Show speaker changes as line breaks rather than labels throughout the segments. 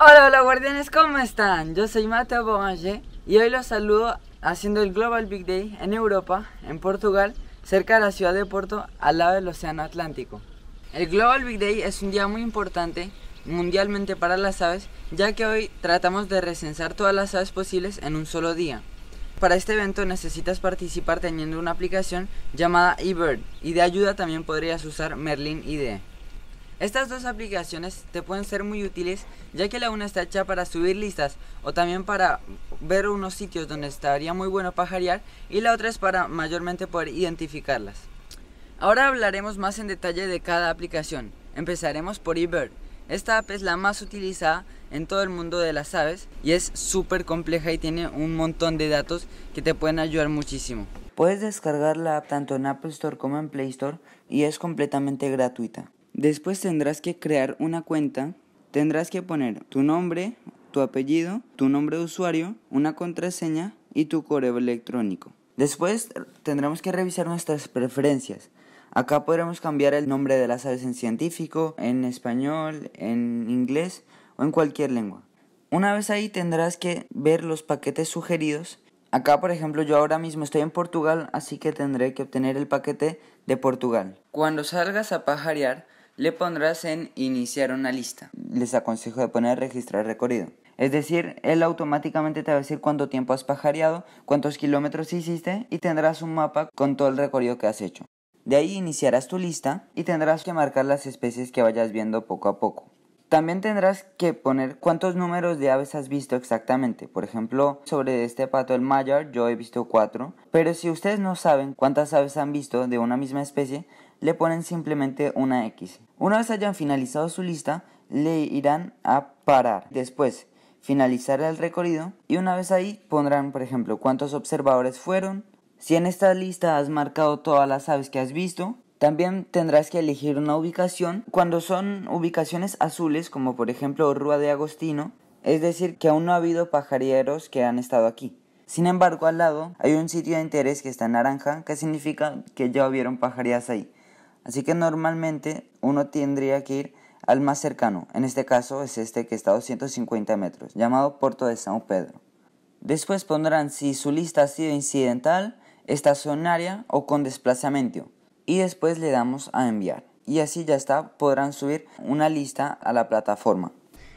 Hola, hola guardianes, ¿cómo están? Yo soy Mateo Bomanger y hoy los saludo haciendo el Global Big Day en Europa, en Portugal, cerca de la ciudad de Porto, al lado del Océano Atlántico. El Global Big Day es un día muy importante mundialmente para las aves, ya que hoy tratamos de recensar todas las aves posibles en un solo día. Para este evento necesitas participar teniendo una aplicación llamada eBird y de ayuda también podrías usar Merlin ID. E. Estas dos aplicaciones te pueden ser muy útiles ya que la una está hecha para subir listas o también para ver unos sitios donde estaría muy bueno pajarear y la otra es para mayormente poder identificarlas. Ahora hablaremos más en detalle de cada aplicación. Empezaremos por eBird. Esta app es la más utilizada en todo el mundo de las aves y es súper compleja y tiene un montón de datos que te pueden ayudar muchísimo. Puedes descargar la app tanto en Apple Store como en Play Store y es completamente gratuita. Después tendrás que crear una cuenta, tendrás que poner tu nombre, tu apellido, tu nombre de usuario, una contraseña y tu correo electrónico. Después tendremos que revisar nuestras preferencias. Acá podremos cambiar el nombre de las aves en científico, en español, en inglés o en cualquier lengua. Una vez ahí tendrás que ver los paquetes sugeridos. Acá, por ejemplo, yo ahora mismo estoy en Portugal, así que tendré que obtener el paquete de Portugal. Cuando salgas a pajarear, le pondrás en iniciar una lista. Les aconsejo de poner registrar recorrido. Es decir, él automáticamente te va a decir cuánto tiempo has pajareado, cuántos kilómetros hiciste y tendrás un mapa con todo el recorrido que has hecho. De ahí iniciarás tu lista y tendrás que marcar las especies que vayas viendo poco a poco. También tendrás que poner cuántos números de aves has visto exactamente. Por ejemplo, sobre este pato el mayor yo he visto cuatro. Pero si ustedes no saben cuántas aves han visto de una misma especie, le ponen simplemente una X. Una vez hayan finalizado su lista, le irán a parar. Después, finalizar el recorrido y una vez ahí pondrán, por ejemplo, cuántos observadores fueron. Si en esta lista has marcado todas las aves que has visto, también tendrás que elegir una ubicación cuando son ubicaciones azules, como por ejemplo Rúa de Agostino, es decir, que aún no ha habido pajareros que han estado aquí. Sin embargo, al lado hay un sitio de interés que está en naranja, que significa que ya hubieron pajarías ahí. Así que normalmente uno tendría que ir al más cercano, en este caso es este que está a 250 metros, llamado Puerto de San Pedro. Después pondrán si su lista ha sido incidental, estacionaria o con desplazamiento y después le damos a enviar. Y así ya está, podrán subir una lista a la plataforma.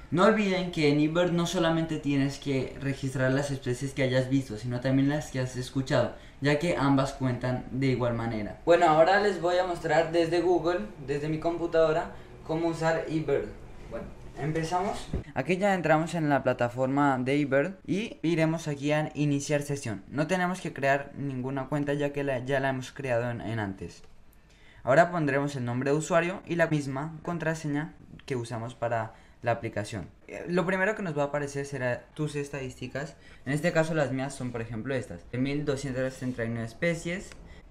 No olviden que en eBird no solamente tienes que registrar las especies que hayas visto, sino también las que has escuchado, ya que ambas cuentan de igual manera. Bueno, ahora les voy a mostrar desde Google, desde mi computadora, cómo usar eBird. Bueno, empezamos. Aquí ya entramos en la plataforma de eBird y iremos aquí a iniciar sesión. No tenemos que crear ninguna cuenta ya que la, ya la hemos creado en antes. Ahora pondremos el nombre de usuario y la misma contraseña que usamos para la aplicación. Eh, lo primero que nos va a aparecer será tus estadísticas. En este caso las mías son por ejemplo estas. 1239 especies.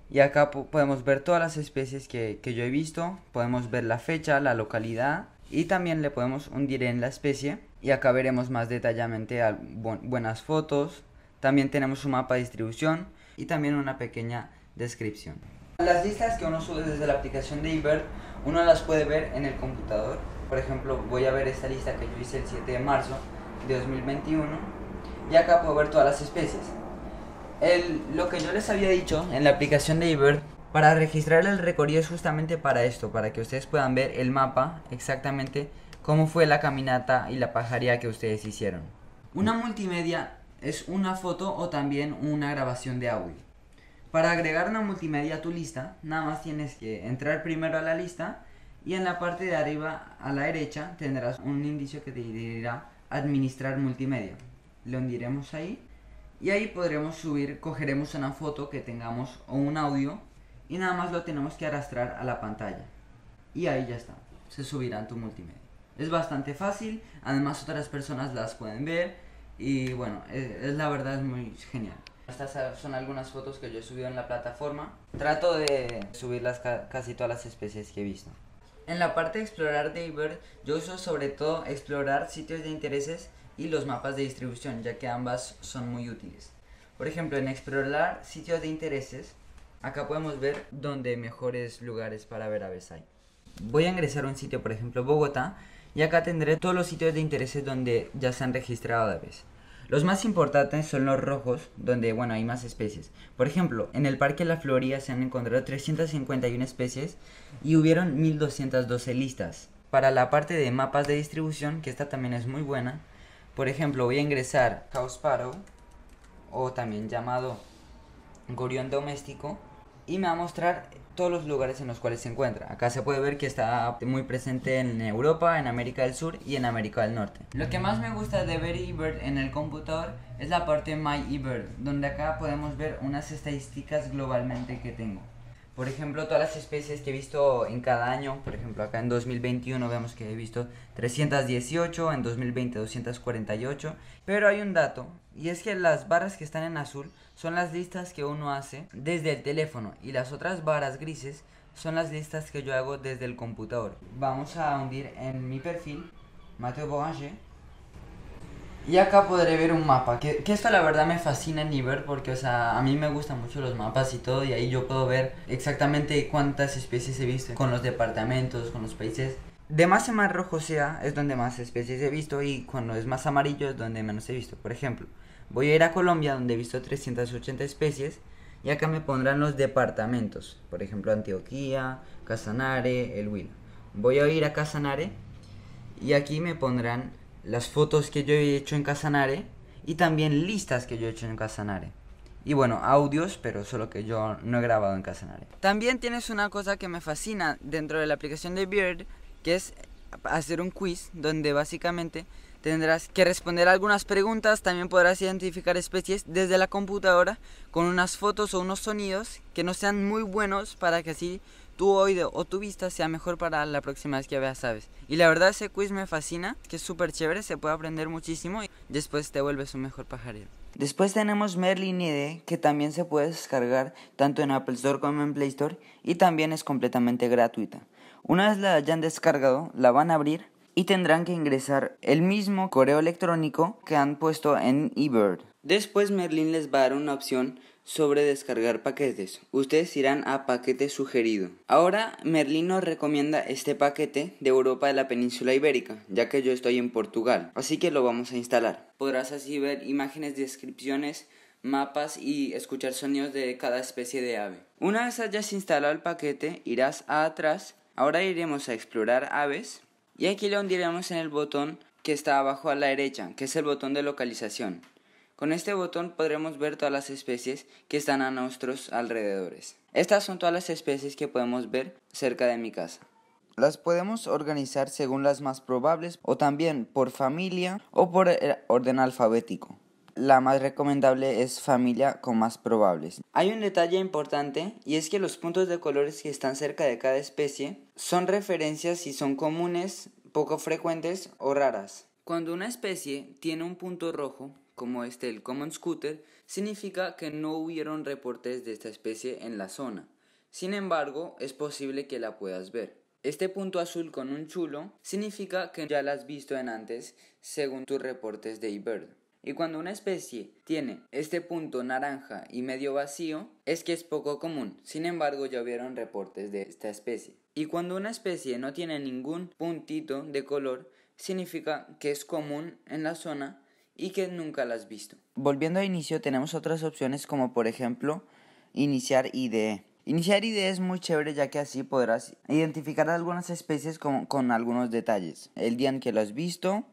Y acá podemos ver todas las especies que, yo he visto. Podemos ver la fecha, la localidad. Y también le podemos hundir en la especie. Y acá veremos más detalladamente buenas fotos. También tenemos un mapa de distribución y también una pequeña descripción. Las listas que uno sube desde la aplicación de Invert, uno las puede ver en el computador. Por ejemplo, voy a ver esta lista que yo hice el 7 de marzo de 2021 y acá puedo ver todas las especies. lo que yo les había dicho en la aplicación de Invert para registrar el recorrido es justamente para esto, para que ustedes puedan ver el mapa exactamente cómo fue la caminata y la pajaría que ustedes hicieron. Una multimedia es una foto o también una grabación de audio. Para agregar una multimedia a tu lista, nada más tienes que entrar primero a la lista y en la parte de arriba a la derecha tendrás un indicio que te dirá administrar multimedia. Lo hundiremos ahí y ahí podremos subir, cogeremos una foto que tengamos o un audio y nada más lo tenemos que arrastrar a la pantalla. Y ahí ya está, se subirá en tu multimedia. Es bastante fácil, además otras personas las pueden ver y bueno, es, es la verdad es muy genial. Estas son algunas fotos que yo he subido en la plataforma. Trato de subir casi todas las especies que he visto. En la parte de explorar de Iber, yo uso sobre todo explorar sitios de intereses y los mapas de distribución, ya que ambas son muy útiles. Por ejemplo, en explorar sitios de intereses, acá podemos ver dónde mejores lugares para ver aves hay. Voy a ingresar a un sitio, por ejemplo Bogotá, y acá tendré todos los sitios de intereses donde ya se han registrado aves. Los más importantes son los rojos, donde bueno, hay más especies. Por ejemplo, en el Parque La Florida se han encontrado 351 especies y hubieron 1212 listas. Para la parte de mapas de distribución, que esta también es muy buena, por ejemplo, voy a ingresar Caosparo, o también llamado Gorión Doméstico y me va a mostrar todos los lugares en los cuales se encuentra. Acá se puede ver que está muy presente en Europa, en América del Sur y en América del Norte. Lo que más me gusta de ver eBird en el computador es la parte My eBird, donde acá podemos ver unas estadísticas globalmente que tengo. Por ejemplo, todas las especies que he visto en cada año, por ejemplo, acá en 2021 vemos que he visto 318, en 2020 248, pero hay un dato, y es que las barras que están en azul son las listas que uno hace desde el teléfono, y las otras barras grises son las listas que yo hago desde el computador. Vamos a hundir en mi perfil, Mateo Boranger, y acá podré ver un mapa, que, esto la verdad me fascina en ver porque, o sea, a mí me gustan mucho los mapas y todo y ahí yo puedo ver exactamente cuántas especies he visto con los departamentos, con los países. De más en más rojo sea, es donde más especies he visto y cuando es más amarillo es donde menos he visto. Por ejemplo, voy a ir a Colombia donde he visto 380 especies y acá me pondrán los departamentos, por ejemplo Antioquía, Casanare, El Huila. Voy a ir a Casanare y aquí me pondrán las fotos que yo he hecho en Casanare y también listas que yo he hecho en Casanare. Y bueno, audios, pero solo que yo no he grabado en Casanare. También tienes una cosa que me fascina dentro de la aplicación de Beard, que es hacer un quiz donde básicamente Tendrás que responder algunas preguntas, también podrás identificar especies desde la computadora con unas fotos o unos sonidos que no sean muy buenos para que así tu oído o tu vista sea mejor para la próxima vez que veas aves. Y la verdad ese quiz me fascina, que es súper chévere, se puede aprender muchísimo y después te vuelves un mejor pajarero. Después tenemos Merlin ID que también se puede descargar tanto en Apple Store como en Play Store y también es completamente gratuita. Una vez la hayan descargado, la van a abrir y tendrán que ingresar el mismo correo electrónico que han puesto en eBird. Después Merlin les va a dar una opción sobre descargar paquetes. Ustedes irán a paquete sugerido. Ahora Merlin nos recomienda este paquete de Europa de la península ibérica, ya que yo estoy en Portugal, así que lo vamos a instalar. Podrás así ver imágenes, descripciones, mapas y escuchar sonidos de cada especie de ave. Una vez hayas instalado el paquete, irás a atrás. Ahora iremos a explorar aves y aquí le hundiremos en el botón que está abajo a la derecha, que es el botón de localización. Con este botón podremos ver todas las especies que están a nuestros alrededores. Estas son todas las especies que podemos ver cerca de mi casa. Las podemos organizar según las más probables o también por familia o por eh, orden alfabético la más recomendable es familia con más probables. Hay un detalle importante y es que los puntos de colores que están cerca de cada especie son referencias si son comunes, poco frecuentes o raras. Cuando una especie tiene un punto rojo, como este del common scooter, significa que no hubieron reportes de esta especie en la zona. Sin embargo, es posible que la puedas ver. Este punto azul con un chulo significa que ya la has visto en antes según tus reportes de eBird. Y cuando una especie tiene este punto naranja y medio vacío, es que es poco común. Sin embargo, ya vieron reportes de esta especie. Y cuando una especie no tiene ningún puntito de color, significa que es común en la zona y que nunca la has visto. Volviendo a inicio, tenemos otras opciones como por ejemplo iniciar IDE. Iniciar IDE es muy chévere ya que así podrás identificar algunas especies con, con algunos detalles. El día en que lo has visto,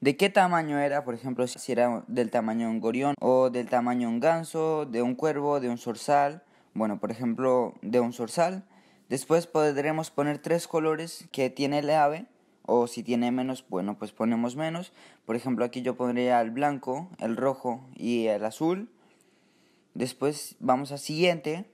de qué tamaño era, por ejemplo, si era del tamaño de un gorión o del tamaño de un ganso, de un cuervo, de un zorzal, bueno, por ejemplo, de un zorzal. Después podremos poner tres colores que tiene el ave o si tiene menos, bueno, pues ponemos menos. Por ejemplo, aquí yo pondría el blanco, el rojo y el azul. Después vamos a siguiente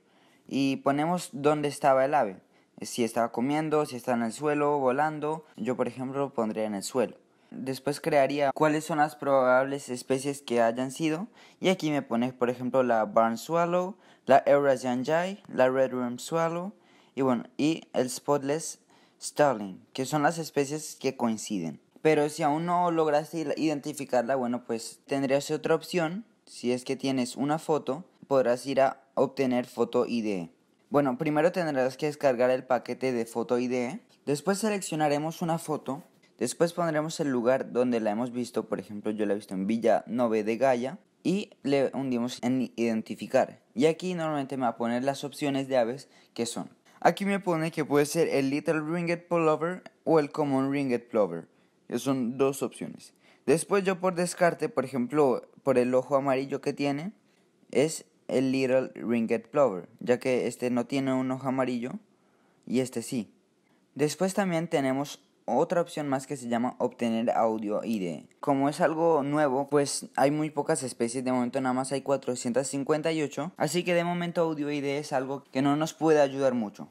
y ponemos dónde estaba el ave. Si estaba comiendo, si está en el suelo, volando. Yo, por ejemplo, pondría en el suelo. Después crearía cuáles son las probables especies que hayan sido. Y aquí me pone, por ejemplo, la Barn Swallow, la Eurasian Jay, la Red Worm Swallow y bueno, y el Spotless Starling, que son las especies que coinciden. Pero si aún no lograste identificarla, bueno, pues tendrías otra opción. Si es que tienes una foto, podrás ir a obtener foto ID. E. Bueno, primero tendrás que descargar el paquete de foto ID. E. Después seleccionaremos una foto Después pondremos el lugar donde la hemos visto, por ejemplo yo la he visto en Villa Nove de Gaia y le hundimos en identificar. Y aquí normalmente me va a poner las opciones de aves que son. Aquí me pone que puede ser el Little Ringed Plover o el Common Ringed Plover. Esas son dos opciones. Después yo por descarte, por ejemplo, por el ojo amarillo que tiene, es el Little Ringed Plover, ya que este no tiene un ojo amarillo y este sí. Después también tenemos otra opción más que se llama obtener audio ID. Como es algo nuevo, pues hay muy pocas especies, de momento nada más hay 458, así que de momento audio ID es algo que no nos puede ayudar mucho.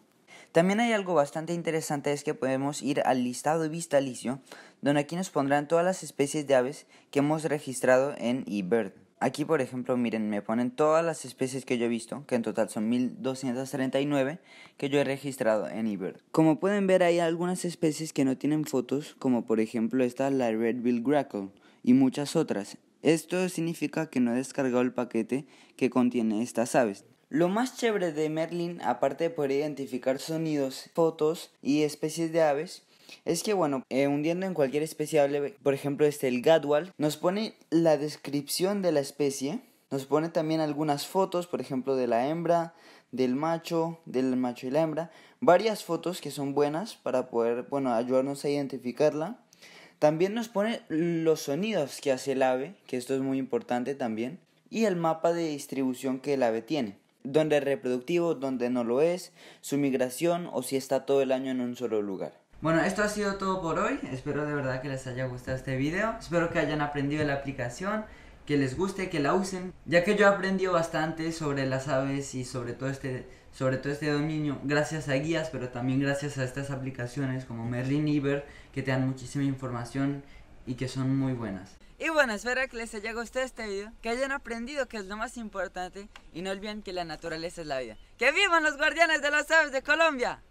También hay algo bastante interesante es que podemos ir al listado vista licio donde aquí nos pondrán todas las especies de aves que hemos registrado en eBird. Aquí, por ejemplo, miren, me ponen todas las especies que yo he visto, que en total son 1239 que yo he registrado en eBird. Como pueden ver, hay algunas especies que no tienen fotos, como por ejemplo esta, la Red Bill Grackle, y muchas otras. Esto significa que no he descargado el paquete que contiene estas aves. Lo más chévere de Merlin, aparte de poder identificar sonidos, fotos y especies de aves, es que bueno, eh, hundiendo en cualquier especie, por ejemplo este el gadwall, nos pone la descripción de la especie, nos pone también algunas fotos, por ejemplo de la hembra, del macho, del macho y la hembra, varias fotos que son buenas para poder, bueno, ayudarnos a identificarla. También nos pone los sonidos que hace el ave, que esto es muy importante también, y el mapa de distribución que el ave tiene, donde es reproductivo, donde no lo es, su migración o si está todo el año en un solo lugar. Bueno, esto ha sido todo por hoy. Espero de verdad que les haya gustado este video. Espero que hayan aprendido la aplicación, que les guste, que la usen. Ya que yo he aprendido bastante sobre las aves y sobre todo este, sobre todo este dominio gracias a guías, pero también gracias a estas aplicaciones como Merlin Iber que te dan muchísima información y que son muy buenas. Y bueno, espero que les haya gustado este video, que hayan aprendido que es lo más importante y no olviden que la naturaleza es la vida. ¡Que vivan los guardianes de las aves de Colombia!